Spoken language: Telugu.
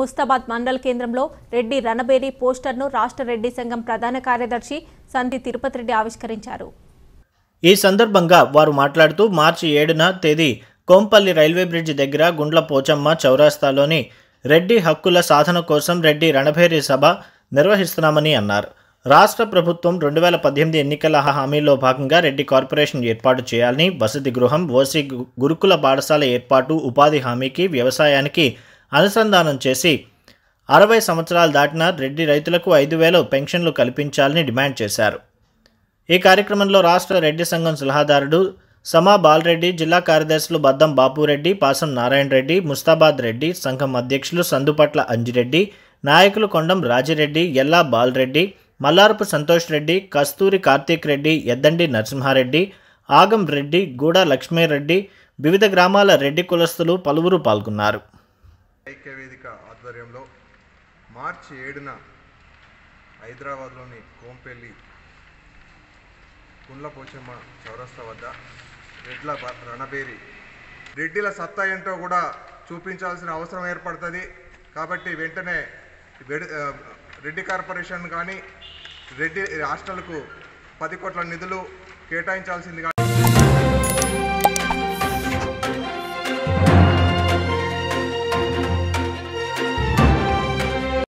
ముస్తాబాద్ మండల కేంద్రంలో రెడ్డి రణబేరి పోస్టర్ను రాష్ట్ర రెడ్డి సంఘం ప్రధాన కార్యదర్శి సంధి తిరుపతి రెడ్డి ఆవిష్కరించారు ఈ సందర్భంగా వారు మాట్లాడుతూ మార్చి ఏడున తేదీ కోంపల్లి రైల్వే బ్రిడ్జ్ దగ్గర గుండ్ల పోచమ్మ చౌరాస్తాలోని రెడ్డి హక్కుల సాధన కోసం రెడ్డి రణభేరి సభ నిర్వహిస్తున్నామని అన్నారు రాష్ట్ర ప్రభుత్వం రెండు వేల పద్దెనిమిది ఎన్నికల హామీలో భాగంగా రెడ్డి కార్పొరేషన్ ఏర్పాటు చేయాలని వసతి గృహం ఓసీ గురుకుల పాఠశాల ఏర్పాటు ఉపాధి హామీకి వ్యవసాయానికి అనుసంధానం చేసి అరవై సంవత్సరాలు దాటిన రెడ్డి రైతులకు ఐదు వేల పెన్షన్లు కల్పించాలని డిమాండ్ చేశారు ఈ కార్యక్రమంలో రాష్ట్ర రెడ్డి సంఘం సలహాదారుడు సమా బాలరెడ్డి జిల్లా కార్యదర్శులు బద్దం బాపురెడ్డి పాసం నారాయణ రెడ్డి ముస్తాబాద్ రెడ్డి సంఘం అధ్యక్షులు సందుపట్ల అంజిరెడ్డి నాయకులు కొండం రాజిరెడ్డి ఎల్లా బాలరెడ్డి మల్లారపు సంతోష్ రెడ్డి కస్తూరి కార్తీక్ రెడ్డి ఎద్దండి నరసింహారెడ్డి ఆగం రెడ్డి గూడ లక్ష్మీరెడ్డి వివిధ గ్రామాల రెడ్డి కులస్తులు పలువురు పాల్గొన్నారు ఐక్యవేదిక ఆధ్వర్యంలో మార్చి ఏడున హైదరాబాద్లోని కోంపెల్లి కుండ్లపోచమ్మ చౌరస్తా వద్ద రెడ్ల రణబేరి రెడ్డిల సత్తా ఏంటో కూడా చూపించాల్సిన అవసరం ఏర్పడుతుంది కాబట్టి వెంటనే రెడ్డి కార్పొరేషన్ కానీ రెడ్డి రాష్ట్రాలకు పది కోట్ల నిధులు కేటాయించాల్సింది